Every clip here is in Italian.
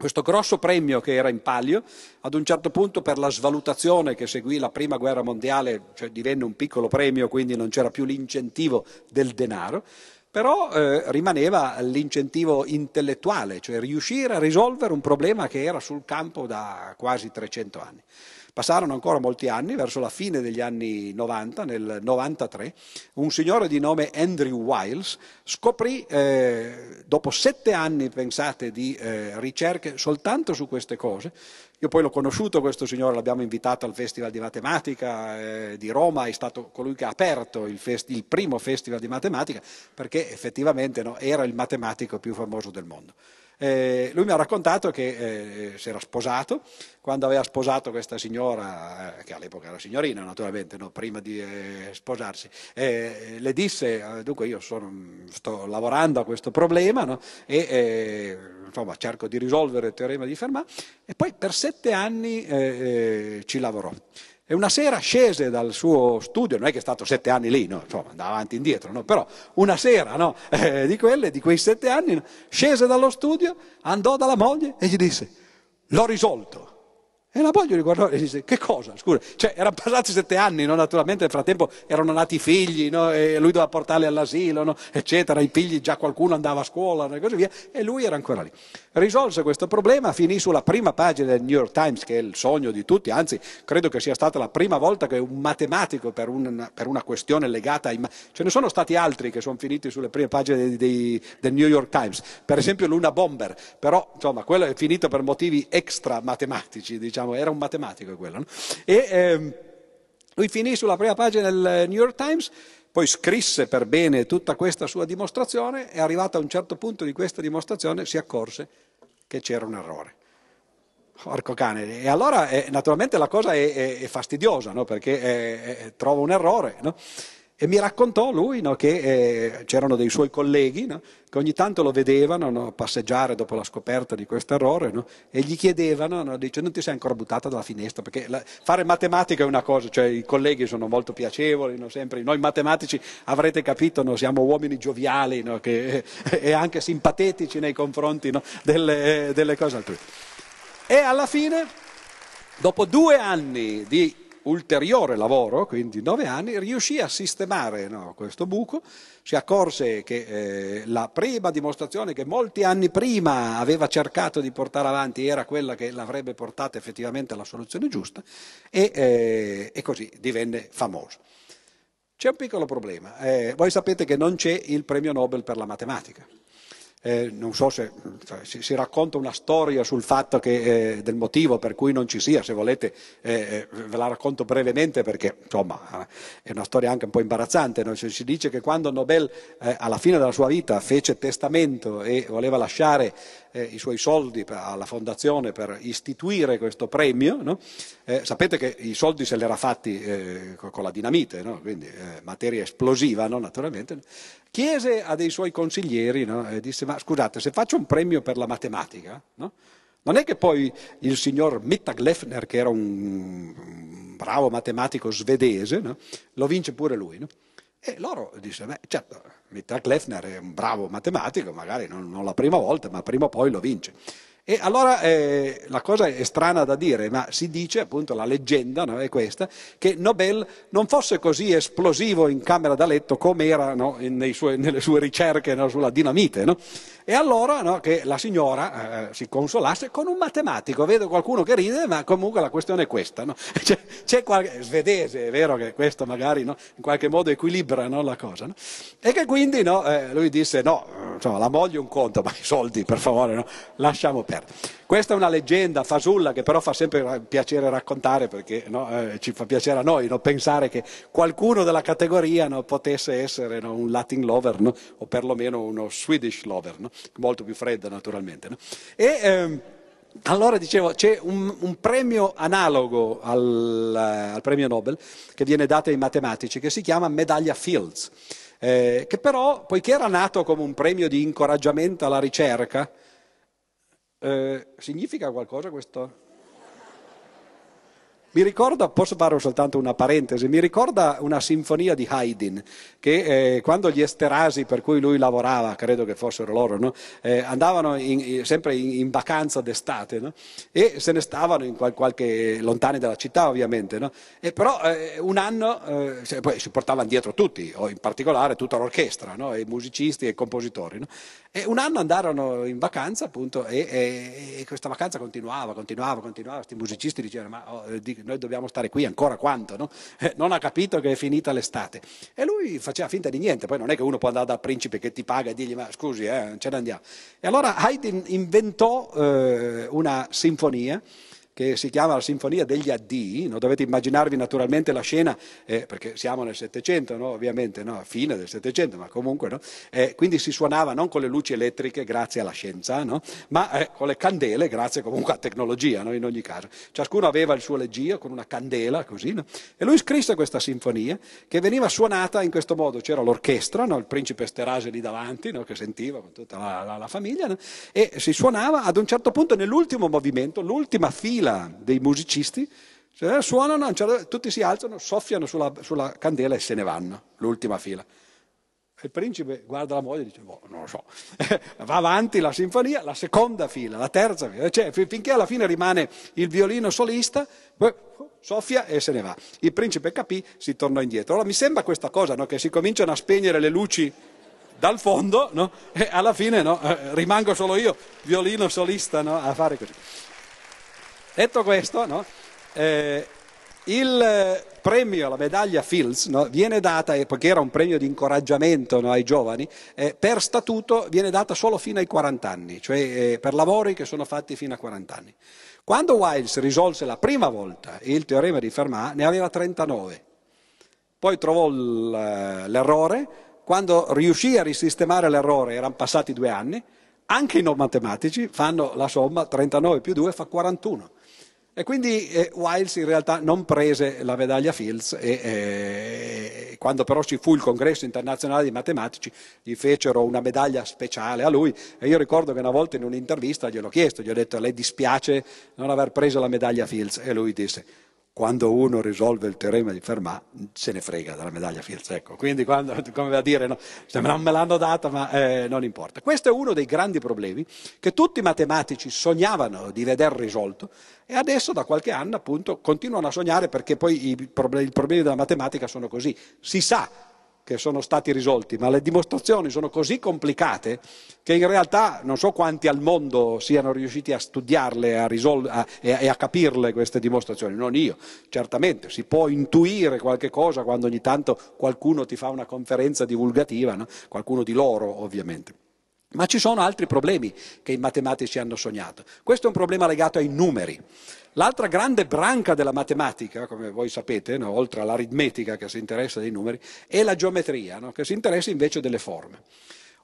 questo grosso premio che era in palio, ad un certo punto per la svalutazione che seguì la prima guerra mondiale, cioè divenne un piccolo premio, quindi non c'era più l'incentivo del denaro, però eh, rimaneva l'incentivo intellettuale, cioè riuscire a risolvere un problema che era sul campo da quasi 300 anni. Passarono ancora molti anni, verso la fine degli anni 90, nel 93, un signore di nome Andrew Wiles scoprì, eh, dopo sette anni, pensate, di eh, ricerche soltanto su queste cose, io poi l'ho conosciuto questo signore, l'abbiamo invitato al Festival di Matematica eh, di Roma, è stato colui che ha aperto il, fest- il primo Festival di Matematica perché effettivamente no, era il matematico più famoso del mondo. Eh, lui mi ha raccontato che eh, si era sposato, quando aveva sposato questa signora, eh, che all'epoca era signorina naturalmente, no? prima di eh, sposarsi, eh, le disse, eh, dunque io sono, sto lavorando a questo problema no? e insomma, cerco di risolvere il teorema di Fermat e poi per sette anni ci lavorò. E una sera scese dal suo studio, non è che è stato sette anni lì, no? Insomma, andava avanti e indietro, no? però una sera no? eh, di quelle, di quei sette anni, scese dallo studio, andò dalla moglie e gli disse, l'ho risolto. E la moglie li guardò e disse, che cosa? Scusa, cioè erano passati sette anni, no? naturalmente nel frattempo erano nati i figli, no? e lui doveva portarli all'asilo, no? eccetera, i figli già qualcuno andava a scuola e così via, e lui era ancora lì. Risolse questo problema, finì sulla prima pagina del New York Times, che è il sogno di tutti, anzi credo che sia stata la prima volta che un matematico per una, per una questione legata ai... ce ne sono stati altri che sono finiti sulle prime pagine del New York Times, per esempio l'Una Bomber, però insomma quello è finito per motivi extra matematici, diciamo diciamo, era un matematico quello. No? E ehm, lui finì sulla prima pagina del New York Times, poi scrisse per bene tutta questa sua dimostrazione e arrivato a un certo punto di questa dimostrazione si accorse che c'era un errore. Porco cane, e allora eh, naturalmente la cosa è, è, è fastidiosa, no? perché eh, eh trova un errore. No? E mi raccontò lui no, che eh, c'erano dei suoi colleghi no, che ogni tanto lo vedevano no, passeggiare dopo la scoperta di questo errore e gli chiedevano, dice non ti sei ancora buttata dalla finestra, perché la, fare matematica è una cosa, cioè i colleghi sono molto piacevoli, sempre, noi matematici avrete capito, siamo uomini gioviali che, eh, e anche simpatetici nei confronti delle, eh, delle cose altrui. E alla fine, dopo due anni di ulteriore lavoro, quindi nove anni, riuscì a sistemare no, questo buco, si accorse che eh, la prima dimostrazione che molti anni prima aveva cercato di portare avanti era quella che l'avrebbe portata effettivamente alla soluzione giusta e, eh, e così divenne famoso. C'è un piccolo problema, eh, voi sapete che non c'è il premio Nobel per la matematica. Eh, non so se cioè, si, si, racconta una storia sul fatto che, eh, del motivo per cui non ci sia, se volete eh, eh ve la racconto brevemente perché insomma eh, è una storia anche un po' imbarazzante. No? Si dice che quando Nobel eh, alla fine della sua vita fece testamento e voleva lasciare i suoi soldi alla fondazione per istituire questo premio, no? sapete che i soldi se li era fatti con la dinamite, no? quindi materia esplosiva naturalmente, chiese a dei suoi consiglieri no? e disse ma scusate se faccio un premio per la matematica no? non è che poi il signor Mittag Leffner che era un bravo matematico svedese no? lo vince pure lui e loro dissero beh certo Mittag Leffner è un bravo matematico magari non, non la prima volta ma prima o poi lo vince e allora eh, la cosa è strana da dire, ma si dice, appunto la leggenda no, è questa, che Nobel non fosse così esplosivo in camera da letto come era no, sue, nelle sue ricerche no, sulla dinamite. E allora che la signora eh, eh, si consolasse con un matematico. Vedo qualcuno che ride, ma comunque la questione è questa. C'è, c'è qualche, svedese, è vero che questo magari in qualche modo equilibra la cosa. E che quindi eh, lui disse no, insomma, la moglie un conto, ma i soldi per favore lasciamo perdere. Verde. Questa è una leggenda fasulla che però fa sempre piacere raccontare perché no, eh, ci fa piacere a noi no, pensare che qualcuno della categoria no, potesse essere un Latin lover o perlomeno uno Swedish lover, molto più freddo naturalmente. E, ehm, allora dicevo, c'è un, un premio analogo al, eh, al, premio Nobel che viene dato ai matematici che si chiama Medaglia Fields, eh, che però, poiché era nato come un premio di incoraggiamento alla ricerca, eh, significa qualcosa questo? Mi ricorda, posso fare soltanto una parentesi, mi ricorda una sinfonia di Haydn che eh, quando gli esterasi per cui lui lavorava, credo che fossero loro, no? eh, andavano in, sempre in, in, vacanza d'estate no? e se ne stavano qual, qualche, lontani dalla città ovviamente, no? e però eh, un anno eh, poi si portavano dietro tutti, o in particolare tutta l'orchestra, i musicisti e i compositori. E un anno andarono in vacanza appunto e, e, e questa vacanza continuava, continuava, continuava, questi musicisti dicevano ma oh, eh, noi dobbiamo stare qui ancora quanto, no? Eh, non ha capito che è finita l'estate e lui faceva finta di niente, poi non è che uno può andare dal principe che ti paga e dirgli ma scusi eh, ce ne andiamo. E allora Haydn inventò eh, una sinfonia che si chiama la Sinfonia degli Addii, no? dovete immaginarvi naturalmente la scena, eh, perché siamo nel Settecento, no? ovviamente, no? fine del Settecento, ma comunque, eh, quindi si suonava non con le luci elettriche grazie alla scienza, ma eh, con le candele grazie comunque a tecnologia, in ogni caso. Ciascuno aveva il suo leggio con una candela, così, e lui scrisse questa sinfonia che veniva suonata in questo modo, c'era l'orchestra, il principe Sterase lì davanti, che sentiva con tutta la, la, la famiglia, e si suonava ad un certo punto nell'ultimo movimento, l'ultima fila, fila dei musicisti, cioè, suonano, certo, tutti si alzano, soffiano sulla, sulla candela e se ne vanno, l'ultima fila. Il principe guarda la moglie e dice, boh, non lo so, va avanti la sinfonia, la seconda fila, la terza fila, cioè, finché alla fine rimane il violino solista, soffia e se ne va. Il principe capì, si tornò indietro. Allora mi sembra questa cosa, no? che si cominciano a spegnere le luci dal fondo no? e alla fine no? Eh, rimango solo io, violino solista, a fare così. Detto questo, no? eh, il eh, premio, la medaglia Fields, no? viene data, perché era un premio di incoraggiamento no? ai giovani, eh, per statuto viene data solo fino ai 40 anni, cioè eh, per lavori che sono fatti fino a 40 anni. Quando Wiles risolse la prima volta il teorema di Fermat, ne aveva 39. Poi trovò eh, l'errore, quando riuscì a risistemare l'errore, erano passati due anni, anche i non matematici fanno la somma 39 più 2 fa 41 e quindi eh, Wiles in realtà non prese la medaglia Fields e eh, quando però ci fu il congresso internazionale di matematici gli fecero una medaglia speciale a lui e io ricordo che una volta in un'intervista gliel'ho chiesto, gli ho detto lei dispiace non aver preso la medaglia Fields e lui disse quando uno risolve il teorema di Fermat se ne frega della medaglia Fields. Ecco. Quindi, quando, come va a dire, no, non me l'hanno data, ma eh, non importa. Questo è uno dei grandi problemi che tutti i matematici sognavano di veder risolto e adesso da qualche anno appunto continuano a sognare perché poi i problemi, i problemi della matematica sono così. Si sa che sono stati risolti, ma le dimostrazioni sono così complicate che in realtà non so quanti al mondo siano riusciti a studiarle a risol- a, e, a, e, a, capirle queste dimostrazioni, non io, certamente si può intuire qualche cosa quando ogni tanto qualcuno ti fa una conferenza divulgativa, no? qualcuno di loro ovviamente. Ma ci sono altri problemi che i matematici hanno sognato. Questo è un problema legato ai numeri. L'altra grande branca della matematica, come voi sapete, no? oltre all'aritmetica che si interessa dei numeri, è la geometria, no? che si interessa invece delle forme.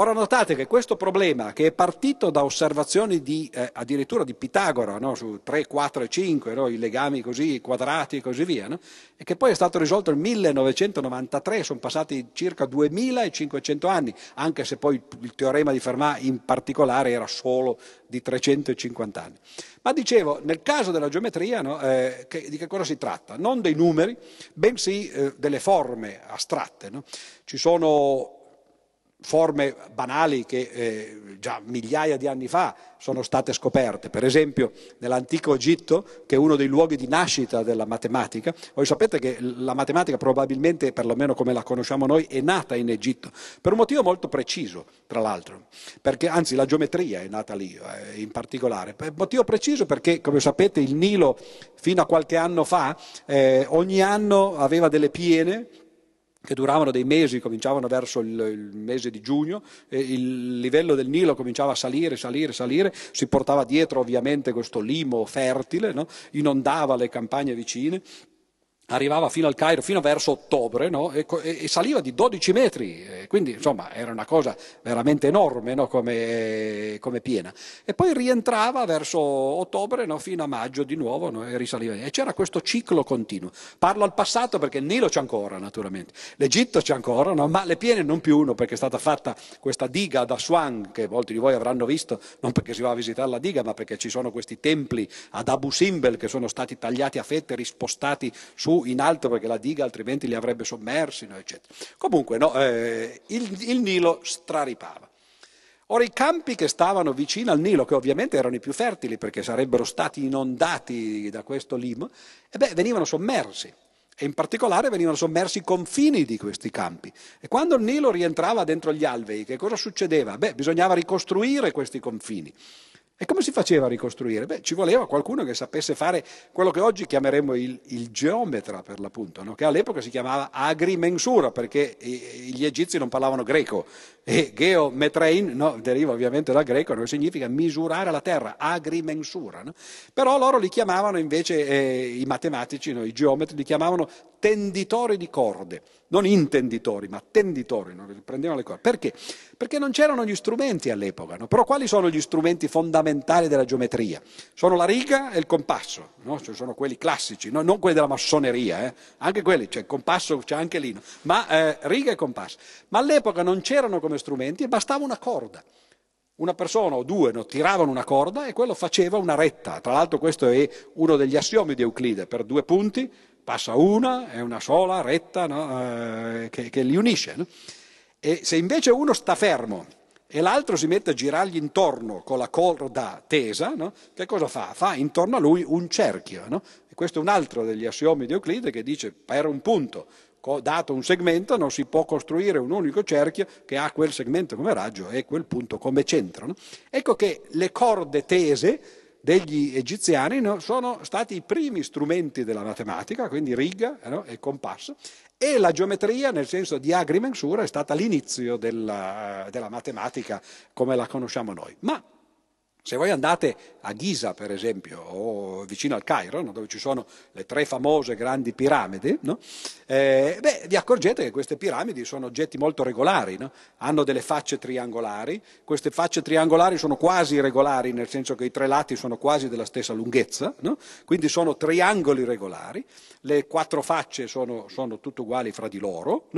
Ora notate che questo problema, che è partito da osservazioni di, eh, addirittura di Pitagora, no? su 3, 4 e 5, no? i legami così, i quadrati e così via, no? e che poi è stato risolto nel 1993, sono passati circa 2500 anni, anche se poi il teorema di Fermat in particolare era solo di 350 anni. Ma dicevo, nel caso della geometria, eh, che, di che cosa si tratta? Non dei numeri, bensì eh, delle forme astratte. Ci sono forme banali che eh, già migliaia di anni fa sono state scoperte. Per esempio nell'antico Egitto, che è uno dei luoghi di nascita della matematica, voi sapete che la matematica probabilmente, perlomeno come la conosciamo noi, è nata in Egitto, per un motivo molto preciso, tra l'altro, perché anzi la geometria è nata lì eh, in particolare. Per motivo preciso perché, come sapete, il Nilo fino a qualche anno fa eh, ogni anno aveva delle piene che duravano dei mesi, cominciavano verso il, il mese di giugno, il livello del Nilo cominciava a salire, salire, salire, si portava dietro ovviamente questo limo fertile, no? inondava le campagne vicine arrivava fino al Cairo, fino verso ottobre, no? e, e, saliva di 12 metri, eh, quindi insomma era una cosa veramente enorme no? come, come, piena. E poi rientrava verso ottobre no? fino a maggio di nuovo e risaliva. E c'era questo ciclo continuo. Parlo al passato perché il Nilo c'è ancora naturalmente, l'Egitto c'è ancora, ma le piene non più uno perché è stata fatta questa diga ad Aswan che molti di voi avranno visto, non perché si va a visitare la diga, ma perché ci sono questi templi ad Abu Simbel che sono stati tagliati a fette, rispostati su in alto perché la diga altrimenti li avrebbe sommersi, no, eccetera. Comunque no, eh, il, il Nilo straripava. Ora i campi che stavano vicino al Nilo, che ovviamente erano i più fertili perché sarebbero stati inondati da questo limo, eh beh, venivano sommersi e in particolare venivano sommersi i confini di questi campi. E quando il Nilo rientrava dentro gli alvei, che cosa succedeva? Beh, bisognava ricostruire questi confini. E come si faceva a ricostruire? Beh, ci voleva qualcuno che sapesse fare quello che oggi chiameremmo il, il geometra, per l'appunto, no? che all'epoca si chiamava agrimensura, perché gli egizi non parlavano greco, e geometrein no, deriva ovviamente dal greco, no, significa misurare la terra, agrimensura. No? Però loro li chiamavano invece, eh, i matematici, i geometri, li chiamavano tenditori di corde, non intenditori, ma tenditori, no? prendevano le corde. Perché? Perché non c'erano gli strumenti all'epoca, no? però quali sono gli strumenti fondamentali della geometria? Sono la riga e il compasso, no? cioè sono quelli classici, non quelli della massoneria, eh? anche quelli, cioè il compasso, c'è anche lì, ma eh, riga e compasso. Ma all'epoca non c'erano come strumenti e bastava una corda. Una persona o due no, tiravano una corda e quello faceva una retta. Tra l'altro questo è uno degli assiomi di Euclide, per due punti passa una, è una sola retta no, eh, che, che, li unisce. No? E se invece uno sta fermo e l'altro si mette a girargli intorno con la corda tesa, no? che cosa fa? Fa intorno a lui un cerchio. No? E questo è un altro degli assiomi di Euclide che dice per un punto dato un segmento, non si può costruire un unico cerchio che ha quel segmento come raggio e quel punto come centro. No? Ecco che le corde tese degli egiziani no, sono stati i primi strumenti della matematica, quindi riga no, e compasso, e la geometria, nel senso di agrimensura, è stata l'inizio della, della matematica come la conosciamo noi. Ma se voi andate a Giza, per esempio, o vicino al Cairo, no, dove ci sono le tre famose grandi piramidi, no, eh, beh, vi accorgete che queste piramidi sono oggetti molto regolari, no? hanno delle facce triangolari, queste facce triangolari sono quasi regolari, nel senso che i tre lati sono quasi della stessa lunghezza, quindi sono triangoli regolari, le quattro facce sono, sono tutte uguali fra di loro.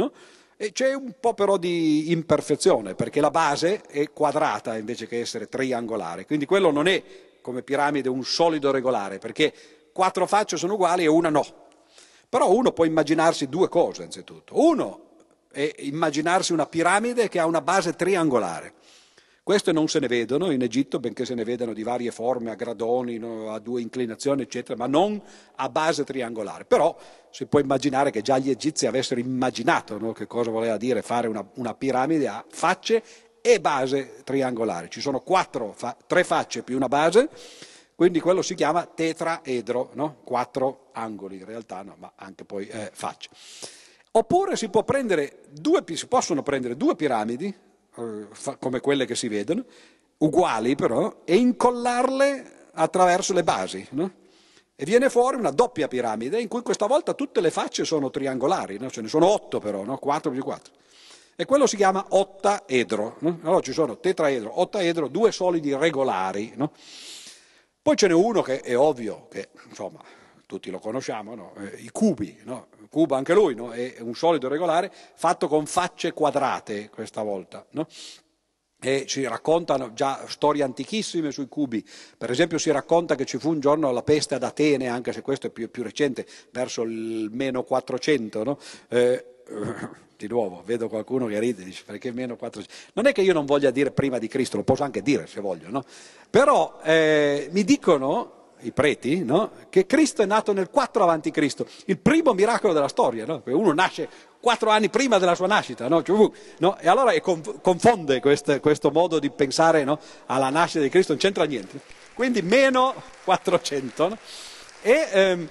E c'è un po' però di imperfezione, perché la base è quadrata invece che essere triangolare, quindi quello non è come piramide un solido regolare, perché quattro facce sono uguali e una no. Però uno può immaginarsi due cose, anzitutto. Uno è immaginarsi una piramide che ha una base triangolare. Queste non se ne vedono in Egitto, benché se ne vedano di varie forme, a gradoni, a due inclinazioni, eccetera, ma non a base triangolare. Però si può immaginare che già gli egizi avessero immaginato no, che cosa voleva dire fare una, una piramide a facce e base triangolare. Ci sono quattro, fa, tre facce più una base, quindi quello si chiama tetraedro, no? quattro angoli in realtà, no, ma anche poi eh, facce. Oppure si, prendere due, si possono prendere due piramidi eh, come quelle che si vedono, uguali però, e incollarle attraverso le basi. No? E viene fuori una doppia piramide in cui questa volta tutte le facce sono triangolari, no? ce ne sono otto però, no? 4 più 4. E quello si chiama ottaedro. No? Allora ci sono tetraedro, ottaedro, due solidi regolari. Poi ce n'è uno che è ovvio, che insomma tutti lo conosciamo, no? Eh, i cubi, no? Cuba anche lui no? è un solido regolare fatto con facce quadrate questa volta. E ci raccontano già storie antichissime sui cubi. Per esempio si racconta che ci fu un giorno la peste ad Atene, anche se questo è più, più recente, verso il meno 400, eh, di nuovo, vedo qualcuno che ride, dice perché meno 400? Non è che io non voglia dire prima di Cristo, lo posso anche dire se voglio, no? Però eh, mi dicono i preti, no? che Cristo è nato nel 4 avanti Cristo, il primo miracolo della storia, no? uno nasce quattro anni prima della sua nascita, no? Cioè, uh, e allora confonde questo, questo modo di pensare alla nascita di Cristo, non c'entra niente. Quindi meno 400. E, ehm,